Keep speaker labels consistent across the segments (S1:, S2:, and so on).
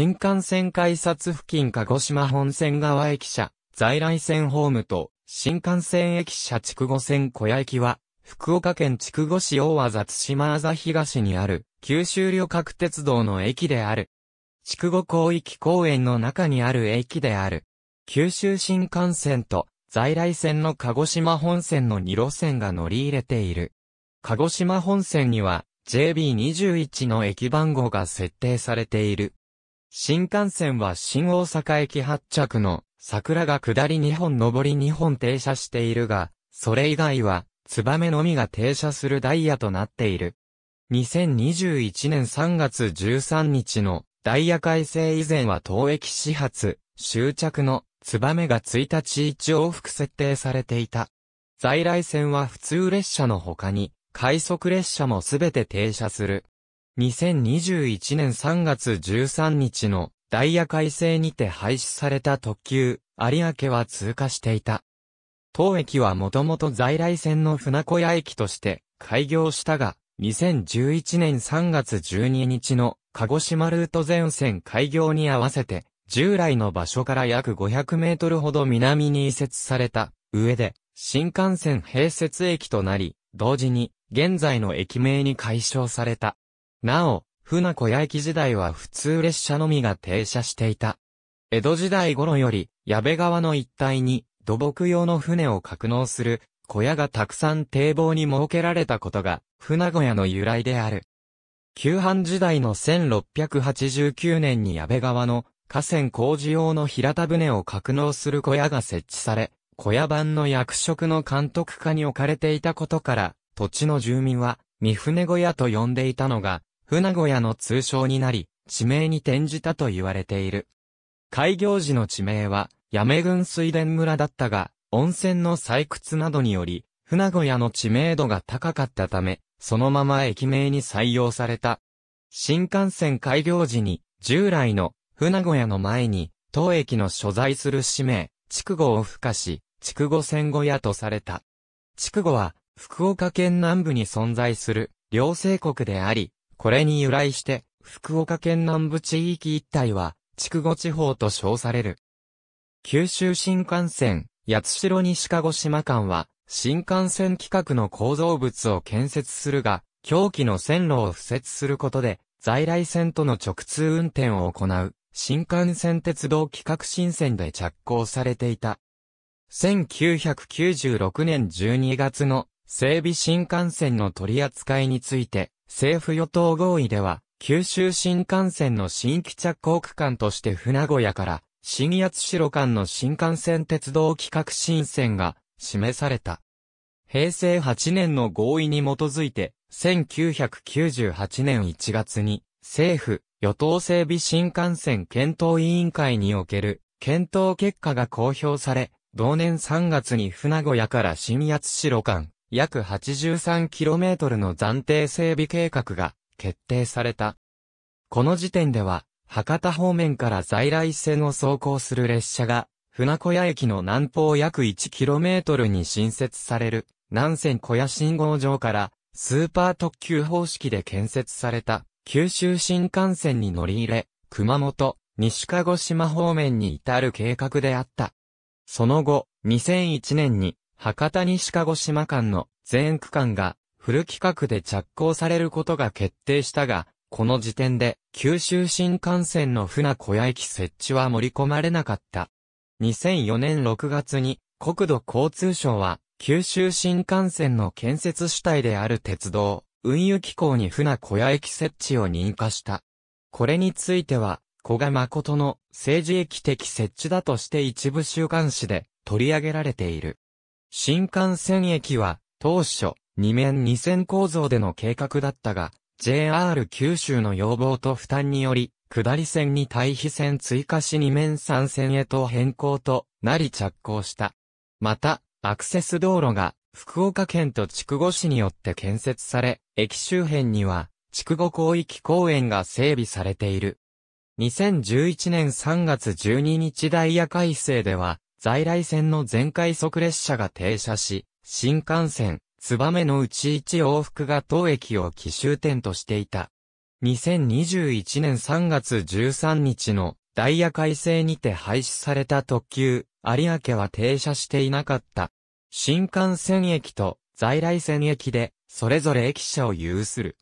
S1: 新幹線改札付近鹿児島本線側駅舎、在来線ホームと、新幹線駅舎筑後線小屋駅は、福岡県筑後市大和津島あざ東にある、九州旅客鉄道の駅である。筑後広域公園の中にある駅である。九州新幹線と、在来線の鹿児島本線の2路線が乗り入れている。鹿児島本線には、JB21 の駅番号が設定されている。新幹線は新大阪駅発着の桜が下り2本上り2本停車しているが、それ以外は、ツバメのみが停車するダイヤとなっている。2021年3月13日のダイヤ改正以前は当駅始発、終着のツバメが1日1往復設定されていた。在来線は普通列車の他に、快速列車もすべて停車する。2021年3月13日のダイヤ改正にて廃止された特急、有明は通過していた。当駅はもともと在来線の船小屋駅として開業したが、2011年3月12日の鹿児島ルート全線開業に合わせて、従来の場所から約500メートルほど南に移設された上で、新幹線併設駅となり、同時に現在の駅名に解消された。なお、船小屋駅時代は普通列車のみが停車していた。江戸時代頃より、矢部川の一帯に土木用の船を格納する小屋がたくさん堤防に設けられたことが、船小屋の由来である。旧藩時代の1689年に矢部川の河川工事用の平田船を格納する小屋が設置され、小屋版の役職の監督下に置かれていたことから、土地の住民は、三船小屋と呼んでいたのが、船小屋の通称になり、地名に転じたと言われている。開業時の地名は、八女郡水田村だったが、温泉の採掘などにより、船小屋の知名度が高かったため、そのまま駅名に採用された。新幹線開業時に、従来の船小屋の前に、当駅の所在する市名、筑後を付加し、筑後線小屋とされた。筑後は、福岡県南部に存在する、両西国であり、これに由来して、福岡県南部地域一帯は、筑後地方と称される。九州新幹線、八代西鹿児島間は、新幹線規格の構造物を建設するが、狂気の線路を敷設することで、在来線との直通運転を行う、新幹線鉄道規格新線で着工されていた。1996年12月の整備新幹線の取り扱いについて、政府与党合意では、九州新幹線の新規着工区間として船小屋から、新八代間の新幹線鉄道企画新線が示された。平成8年の合意に基づいて、1998年1月に、政府、与党整備新幹線検討委員会における検討結果が公表され、同年3月に船小屋から新八代間、約 83km の暫定整備計画が決定された。この時点では、博多方面から在来線を走行する列車が、船小屋駅の南方約 1km に新設される、南線小屋信号場から、スーパー特急方式で建設された、九州新幹線に乗り入れ、熊本、西鹿児島方面に至る計画であった。その後、2001年に、博多西鹿児島間の全区間がフル規格で着工されることが決定したが、この時点で九州新幹線の船小屋駅設置は盛り込まれなかった。2004年6月に国土交通省は九州新幹線の建設主体である鉄道、運輸機構に船小屋駅設置を認可した。これについては、古賀誠の政治駅的設置だとして一部週刊誌で取り上げられている。新幹線駅は、当初、2面2線構造での計画だったが、JR 九州の要望と負担により、下り線に対比線追加し2面3線へと変更となり着工した。また、アクセス道路が福岡県と筑後市によって建設され、駅周辺には筑後広域公園が整備されている。2011年3月12日ダイヤ改正では、在来線の全快速列車が停車し、新幹線、めのうち1往復が当駅を奇襲点としていた。2021年3月13日のダイヤ改正にて廃止された特急、有明は停車していなかった。新幹線駅と在来線駅で、それぞれ駅舎を有する。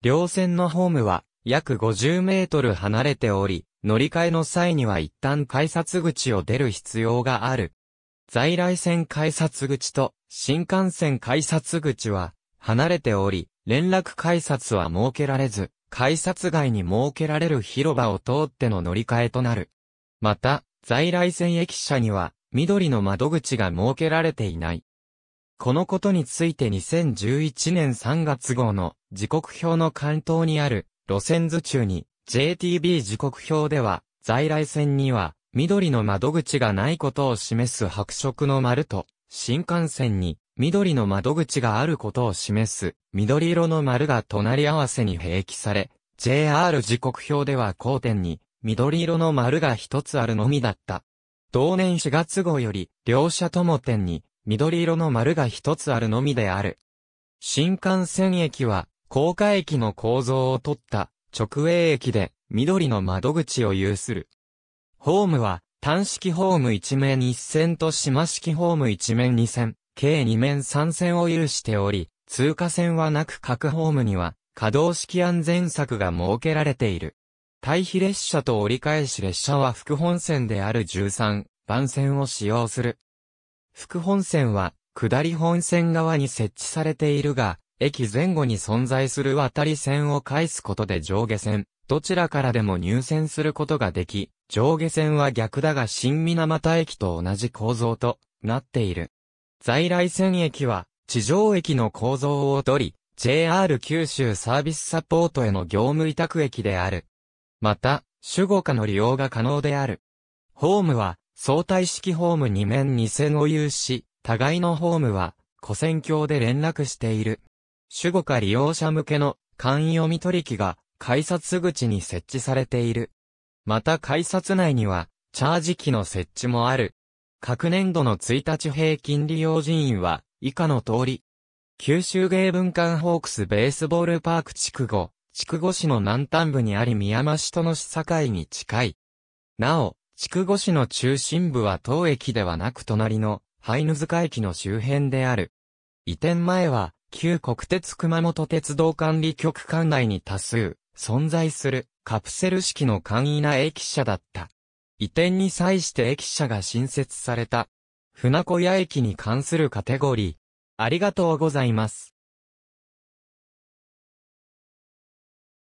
S1: 両線のホームは、約50メートル離れており、乗り換えの際には一旦改札口を出る必要がある。在来線改札口と新幹線改札口は離れており、連絡改札は設けられず、改札外に設けられる広場を通っての乗り換えとなる。また、在来線駅舎には緑の窓口が設けられていない。このことについて2011年3月号の時刻表の関東にある路線図中に JTB 時刻表では、在来線には、緑の窓口がないことを示す白色の丸と、新幹線に、緑の窓口があることを示す、緑色の丸が隣り合わせに併記され、JR 時刻表では交点に、緑色の丸が一つあるのみだった。同年4月号より、両社とも点に、緑色の丸が一つあるのみである。新幹線駅は、高架駅の構造をとった、直営駅で、緑の窓口を有する。ホームは、単式ホーム1面1線と島式ホーム1面2線、計2面3線を有しており、通過線はなく各ホームには、可動式安全策が設けられている。対比列車と折り返し列車は副本線である13番線を使用する。副本線は、下り本線側に設置されているが、駅前後に存在する渡り線を返すことで上下線、どちらからでも入線することができ、上下線は逆だが新水俣駅と同じ構造となっている。在来線駅は地上駅の構造をとり、JR 九州サービスサポートへの業務委託駅である。また、主語下の利用が可能である。ホームは相対式ホーム2面2線を有し、互いのホームは、古線橋で連絡している。主語か利用者向けの簡易読み取り機が改札口に設置されている。また改札内にはチャージ機の設置もある。各年度の1日平均利用人員は以下の通り。九州芸文館ホークスベースボールパーク筑後、筑後市の南端部にあり宮間市との市境に近い。なお、筑後市の中心部は当駅ではなく隣のハイヌ塚駅の周辺である。移転前は旧国鉄熊本鉄道管理局管内に多数存在するカプセル式の簡易な駅舎だった。移転に際して駅舎が新設された。船小屋駅に関するカテゴリー。ありがとうございます。